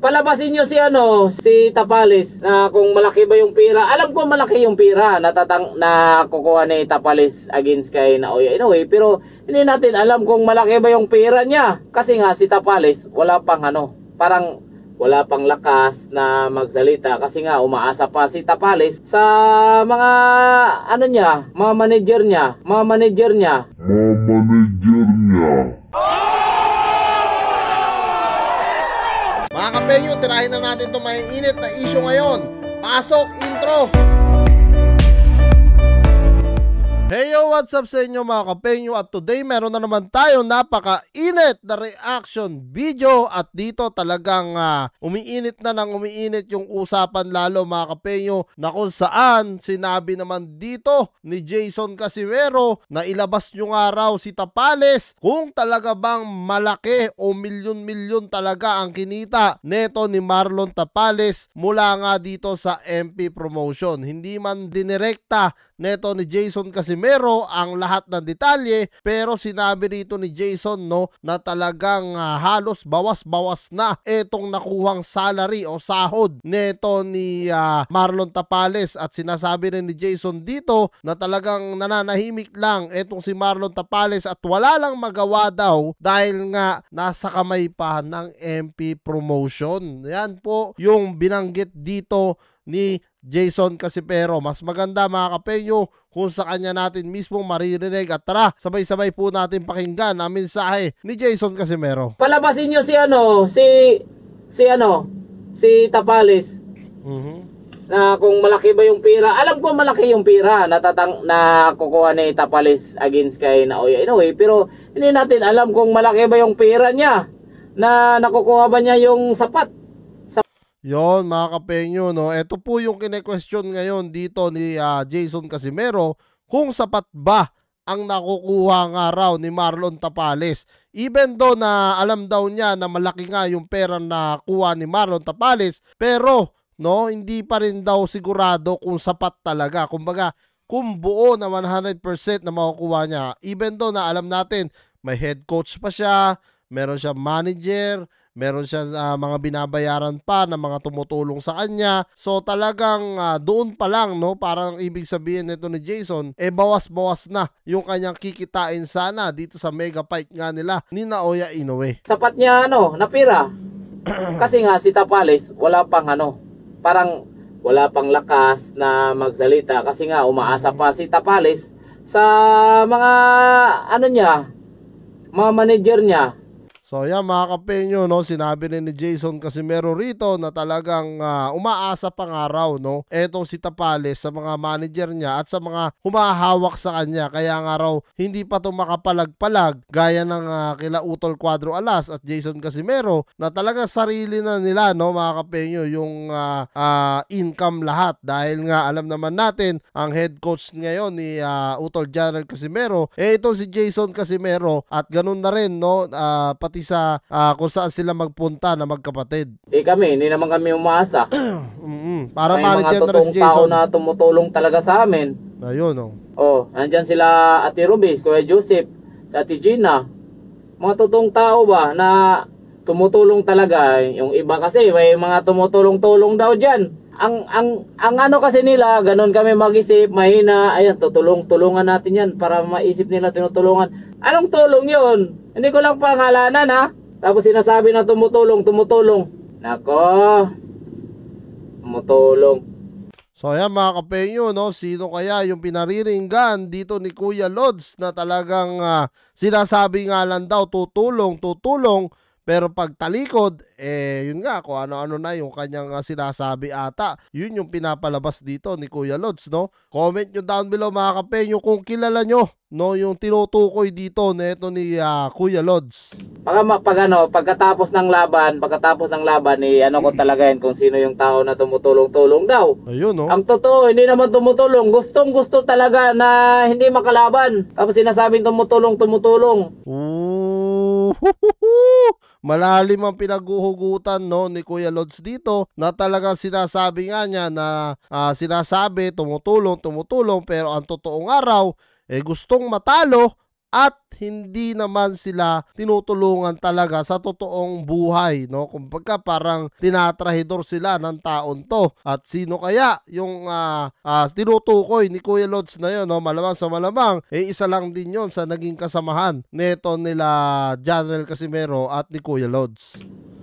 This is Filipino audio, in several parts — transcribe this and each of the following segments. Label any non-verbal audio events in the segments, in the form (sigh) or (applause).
Palabasin nyo si ano, si Tapalis na kung malaki ba yung pira. Alam ko malaki yung pira natatang na kukuha ni Tapalis against kay Naoya in Inoue pero hindi natin alam kung malaki ba yung pira niya kasi nga si Tapalis wala pang ano, parang wala pang lakas na magsalita kasi nga umaasa pa si Tapales sa mga ano niya, mga manager niya, mga manager niya. Mga manager niya. Mga kapenyo, tirahin na natin itong mainit na isyo ngayon. Pasok, intro! Heyo, what's up sa inyo mga kapenyo at today meron na naman tayo napaka-init na reaction video at dito talagang uh, umiinit na nang umiinit yung usapan lalo mga kapenyo na kung saan sinabi naman dito ni Jason Casimero na ilabas nyo nga raw si Tapales kung talaga bang malaki o milyon-milyon talaga ang kinita neto ni Marlon Tapales mula nga dito sa MP promotion. Hindi man dinirekta neto ni Jason Casimero ang lahat ng detalye pero sinabi rito ni Jason no na talagang uh, halos bawas-bawas na itong nakuhang salary o sahod neto ni uh, Marlon Tapales at sinasabi rin ni Jason dito na talagang nananahimik lang itong si Marlon Tapales at wala lang magawa daw dahil nga nasa kamay pa ng MP promotion. Yan po yung binanggit dito ni Jason Casipero. Mas maganda mga kapenyo kung sa kanya natin mismo maririnig at tara sabay-sabay po natin pakinggan ang mensahe ni Jason Casimero. Palabasin niyo si ano, si si ano, si Tapales. Mm-hmm. Na kung malaki ba yung pira, alam ko malaki yung pira natatang na kukuha ni Tapales against kay Naoya Inoue, pero hindi natin alam kung malaki ba yung pira niya na nakukuha ba niya yung sapat Yon mga kapenyo, no? ito po yung kine-question ngayon dito ni uh, Jason Casimero kung sapat ba ang nakukuha nga raw ni Marlon Tapales. Even though na alam daw niya na malaki nga yung pera na kuha ni Marlon Tapales, pero no, hindi pa rin daw sigurado kung sapat talaga. Kumbaga, kung buo na 100% na makukuha niya. Even though na alam natin, may head coach pa siya, meron siya manager, meron siya uh, mga binabayaran pa ng mga tumutulong sa kanya. So talagang uh, doon pa lang no, parang ibig sabihin nito ni Jason, eh bawas-bawas na yung kanyang kikitain sana dito sa mega fight nga nila ni Naoya Inoue. Sapat niya ano, napira. (clears throat) Kasi nga si Tapales wala pang ano, parang wala pang lakas na magsalita kasi nga umaasa pa si Tapales sa mga ano niya, mga manager niya So yan mga kapenyo, no? sinabi rin ni Jason Casimero rito na talagang uh, umaasa pangaraw no? etong si Tapales sa mga manager niya at sa mga humahawak sa kanya. Kaya nga raw hindi pa ito makapalag-palag gaya ng uh, kila Utol Cuadro Alas at Jason Casimero na talaga sarili na nila no, mga kapenyo yung uh, uh, income lahat. Dahil nga alam naman natin ang head coach ngayon ni uh, Utol General Casimero eh itong si Jason Casimero at ganun na rin no, uh, pati pati sa uh, ah, kung saan sila magpunta na magkapatid. Eh kami, hindi naman kami umaasa. (clears throat) mm-hmm. Para May mga totoong tao na tumutulong talaga sa amin. Ayun oh. Oh, nandyan sila Ate Rubis, Kuya Joseph, si Ate Gina. Mga totoong tao ba na tumutulong talaga. Yung iba kasi may mga tumutulong-tulong daw diyan. Ang ang ang ano kasi nila, ganun kami mag-isip, mahina, ayan tutulong-tulungan natin 'yan para maisip nila tinutulungan. Anong tulong 'yon? Hindi ko lang pangalanan ha. Tapos sinasabi na tumutulong, tumutulong. Nako, tumutulong. So ayan mga kapenyo, no? sino kaya yung pinariringgan dito ni Kuya Lods na talagang uh, sinasabi nga lang daw tutulong, tutulong pero pag talikod, eh, yun nga, kung ano-ano na yung kanyang ah, sinasabi ata. Yun yung pinapalabas dito ni Kuya Lods, no? Comment nyo down below mga kape, yung kung kilala nyo, no? Yung tinutukoy dito neto ni uh, Kuya Lods. Pag, pag ano, pagkatapos ng laban, pagkatapos ng laban, eh, ano ko talaga yan kung sino yung tao na tumutulong-tulong daw. Ayun, no? Ang totoo, hindi naman tumutulong. Gustong-gusto talaga na hindi makalaban. Tapos sinasabing tumutulong-tumutulong. Mm. Malalim ang pinaguhugutan no ni Kuya Lods dito na talaga sinasabi nga niya na uh, sinasabi tumutulong tumutulong pero ang totoong araw eh gustong matalo at hindi naman sila tinutulungan talaga sa totoong buhay no kumbaga parang tinatrahidor sila ng taon to at sino kaya yung uh, uh, tinutukoy ni Kuya Lods na yon no malamang sa malamang eh isa lang din yon sa naging kasamahan nito nila General Casimero at ni Kuya Lods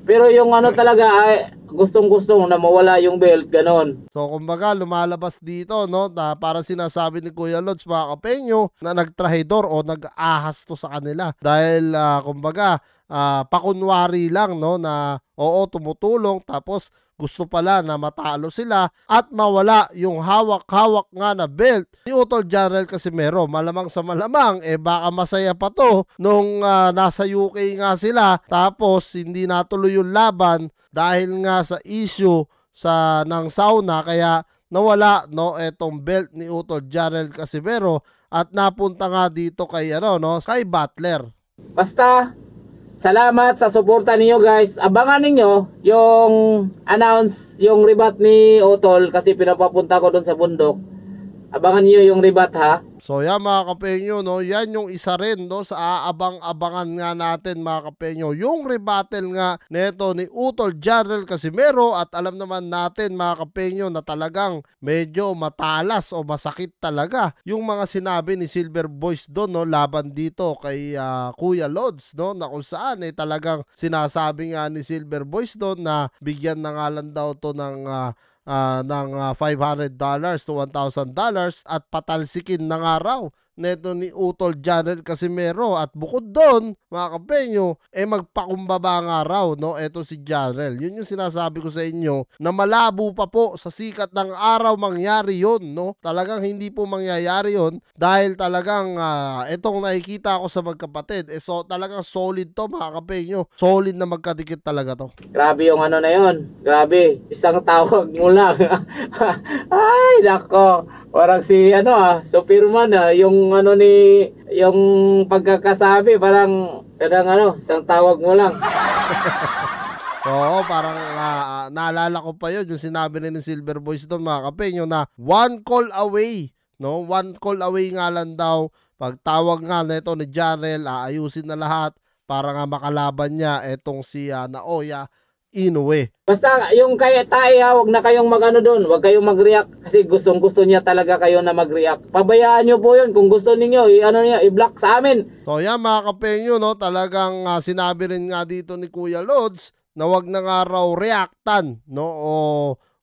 pero yung ano talaga, ay, gustong-gustong na mawala yung belt, ganon. So, kumbaga, lumalabas dito, no, na para sinasabi ni Kuya Lods, mga kapenyo, na nagtrahedor o nag-ahas to sa kanila. Dahil, uh, kumbaga, uh, pakunwari lang no na oo tumutulong tapos gusto pala na matalo sila at mawala yung hawak-hawak nga na belt ni Utol Jarrell Casimero. Malamang sa malamang, eh baka masaya pa to nung uh, nasa UK nga sila tapos hindi natuloy yung laban dahil nga sa issue sa ng sauna kaya nawala no etong belt ni Utol Jarrell Casimero at napunta nga dito kay ano no kay Butler. Basta Salamat sa suporta ninyo guys. Abangan niyo yung announce, yung rebat ni Otol kasi pinapapunta ko doon sa bundok. Abangan niyo yung rebat ha. So yan mga kapenyo, no? yan yung isa rin no? sa aabang-abangan nga natin mga kapenyo. Yung rebattle nga neto ni Utol General Casimero at alam naman natin mga kapenyo na talagang medyo matalas o masakit talaga yung mga sinabi ni Silver Boys doon no? laban dito kay uh, Kuya Lods no? na kung saan eh, talagang sinasabi nga ni Silver Boys doon na bigyan na nga lang daw to ng uh, uh, ng uh, ah, $500 to $1,000 at patalsikin ng araw neto ni Utol Janet Casimero at bukod doon mga kapenyo eh magpakumbaba nga raw no eto si Janel yun yung sinasabi ko sa inyo na malabo pa po sa sikat ng araw mangyari yon no talagang hindi po mangyayari yon dahil talagang uh, etong nakikita ko sa magkapatid eh so talagang solid to mga kapenyo solid na magkadikit talaga to grabe yung ano na yon grabe isang tawag mo lang (laughs) ay nako parang si ano ah, Superman ah, yung ano ni yung pagkakasabi parang parang ano, isang tawag mo lang. (laughs) Oo, parang uh, naalala ko pa yun, yung sinabi rin ng Silver Boys doon mga kape, yung na one call away, no? One call away nga lang daw, pagtawag nga nito ni Jarrell, aayusin na lahat para nga makalaban niya itong si uh, Naoya Inoue. Basta yung kaya tayo, wag na kayong magano doon, wag kayong mag-react kasi gustong gusto niya talaga kayo na mag-react. Pabayaan niyo po 'yun kung gusto niyo i-ano niya, i-block sa amin. So yan mga kapenyo, no, talagang uh, sinabi rin nga dito ni Kuya Lods na wag na nga raw reactan, no, o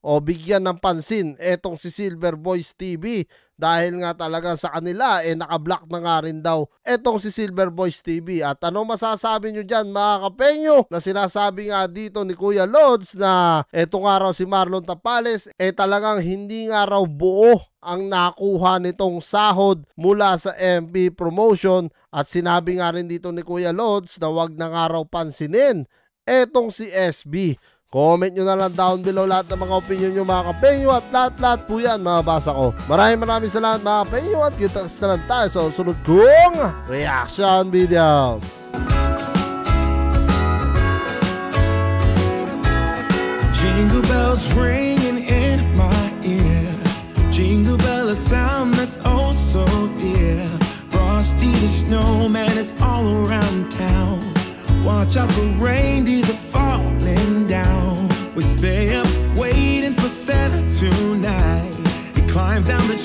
o bigyan ng pansin etong si Silver Boys TV dahil nga talaga sa kanila eh nakablock na nga rin daw etong si Silver Voice TV at ano masasabi nyo dyan mga kapenyo na sinasabi nga dito ni Kuya Lods na etong araw si Marlon Tapales eh talagang hindi nga raw buo ang nakuha nitong sahod mula sa MP promotion at sinabi nga rin dito ni Kuya Lods na wag na nga raw pansinin etong si SB. Comment nyo na lang down below lahat ng mga opinion nyo mga kapenyo at lahat-lahat po yan mababasa ko. Maraming maraming salamat mga kapenyo at kita sa lang tayo sa sunod kong reaction videos.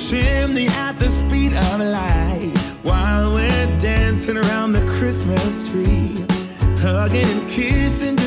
chimney at the speed of light while we're dancing around the Christmas tree, hugging and kissing.